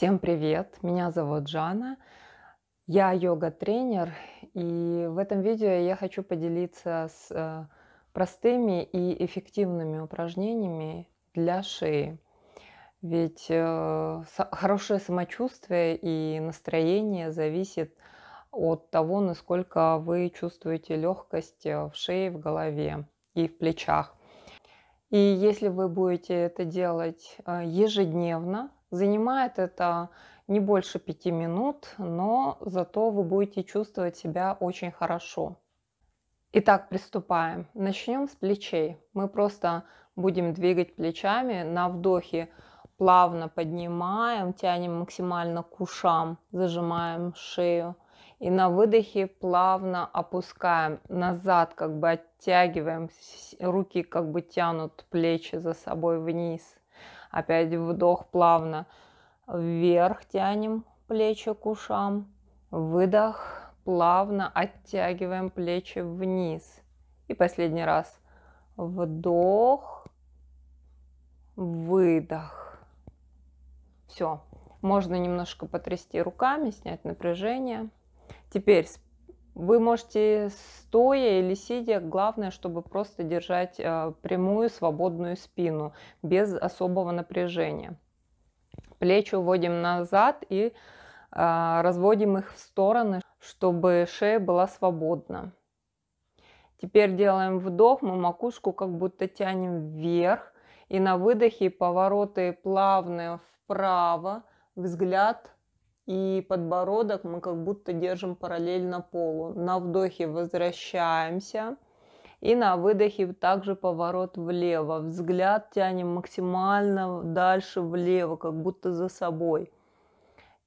Всем привет! Меня зовут Жанна, я йога-тренер, и в этом видео я хочу поделиться с э, простыми и эффективными упражнениями для шеи. Ведь э, хорошее самочувствие и настроение зависит от того, насколько вы чувствуете легкость э, в шее, в голове и в плечах. И если вы будете это делать ежедневно, Занимает это не больше пяти минут, но зато вы будете чувствовать себя очень хорошо. Итак, приступаем. Начнем с плечей. Мы просто будем двигать плечами на вдохе. Плавно поднимаем, тянем максимально к ушам, зажимаем шею. И на выдохе плавно опускаем назад, как бы оттягиваем. Руки как бы тянут плечи за собой вниз. Опять вдох плавно вверх тянем плечи к ушам. Выдох плавно оттягиваем плечи вниз. И последний раз. Вдох, выдох. Все. Можно немножко потрясти руками, снять напряжение. Теперь вы можете стоя или сидя, главное, чтобы просто держать э, прямую свободную спину без особого напряжения. Плечи уводим назад и э, разводим их в стороны, чтобы шея была свободна. Теперь делаем вдох, мы макушку как будто тянем вверх. И на выдохе повороты плавные вправо, взгляд и подбородок мы как будто держим параллельно полу. На вдохе возвращаемся и на выдохе также поворот влево. Взгляд тянем максимально дальше влево, как будто за собой.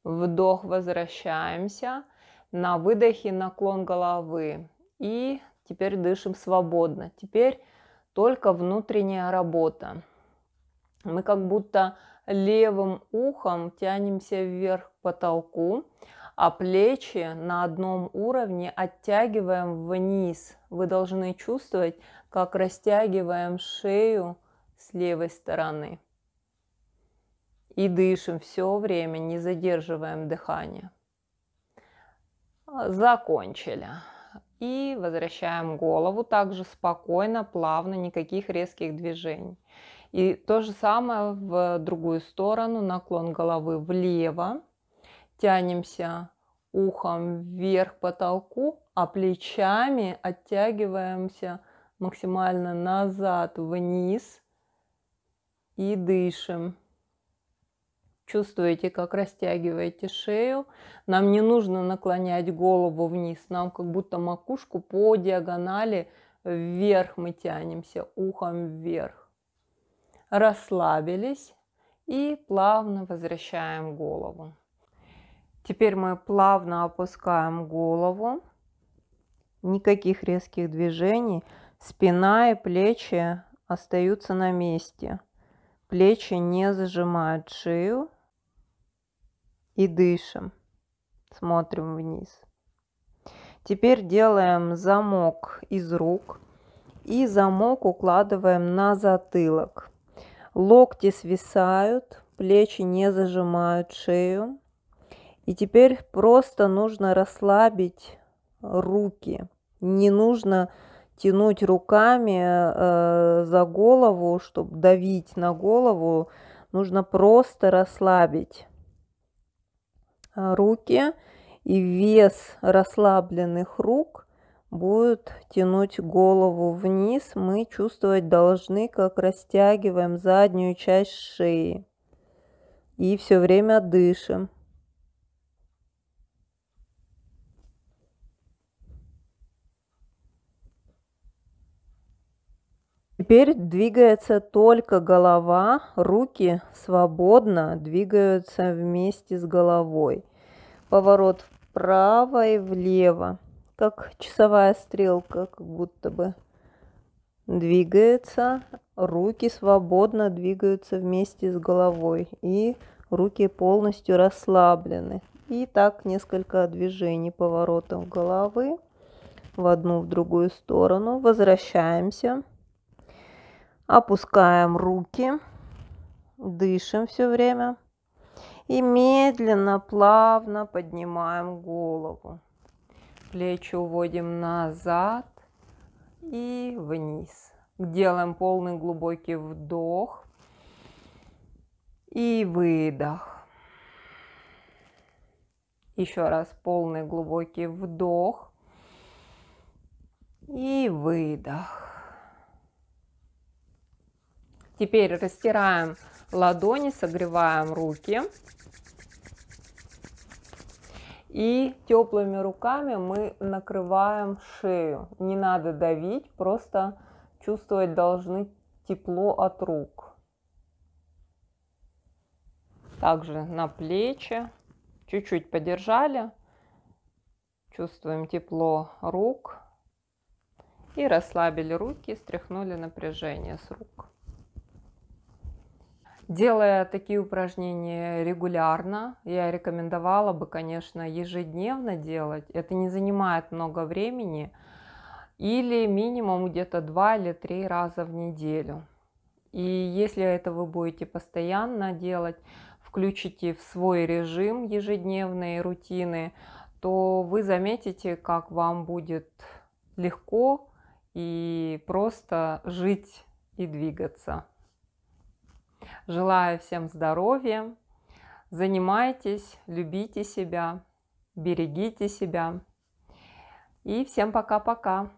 Вдох возвращаемся. На выдохе наклон головы. И теперь дышим свободно. Теперь только внутренняя работа. Мы как будто левым ухом тянемся вверх потолку, а плечи на одном уровне оттягиваем вниз. Вы должны чувствовать, как растягиваем шею с левой стороны. И дышим все время, не задерживаем дыхание. Закончили. И возвращаем голову также спокойно, плавно, никаких резких движений. И то же самое в другую сторону, наклон головы влево тянемся ухом вверх к потолку, а плечами оттягиваемся максимально назад, вниз и дышим. Чувствуете, как растягиваете шею. Нам не нужно наклонять голову вниз, нам как будто макушку по диагонали вверх мы тянемся, ухом вверх. Расслабились и плавно возвращаем голову. Теперь мы плавно опускаем голову. Никаких резких движений. Спина и плечи остаются на месте. Плечи не зажимают шею. И дышим. Смотрим вниз. Теперь делаем замок из рук. И замок укладываем на затылок. Локти свисают, плечи не зажимают шею. И теперь просто нужно расслабить руки. Не нужно тянуть руками э, за голову, чтобы давить на голову. Нужно просто расслабить э, руки, и вес расслабленных рук будет тянуть голову вниз. Мы чувствовать должны, как растягиваем заднюю часть шеи. И все время дышим. Теперь двигается только голова, руки свободно двигаются вместе с головой. Поворот вправо и влево, как часовая стрелка, как будто бы двигается. Руки свободно двигаются вместе с головой и руки полностью расслаблены. И так несколько движений поворотов головы в одну, в другую сторону. Возвращаемся. Опускаем руки, дышим все время и медленно, плавно поднимаем голову. Плечи уводим назад и вниз. Делаем полный глубокий вдох и выдох. Еще раз полный глубокий вдох и выдох. Теперь растираем ладони, согреваем руки. И теплыми руками мы накрываем шею. Не надо давить, просто чувствовать должны тепло от рук. Также на плечи. Чуть-чуть подержали. Чувствуем тепло рук. И расслабили руки, стряхнули напряжение с рук. Делая такие упражнения регулярно, я рекомендовала бы, конечно, ежедневно делать. Это не занимает много времени. Или минимум где-то два или три раза в неделю. И если это вы будете постоянно делать, включите в свой режим ежедневные рутины, то вы заметите, как вам будет легко и просто жить и двигаться. Желаю всем здоровья. Занимайтесь, любите себя, берегите себя. И всем пока-пока.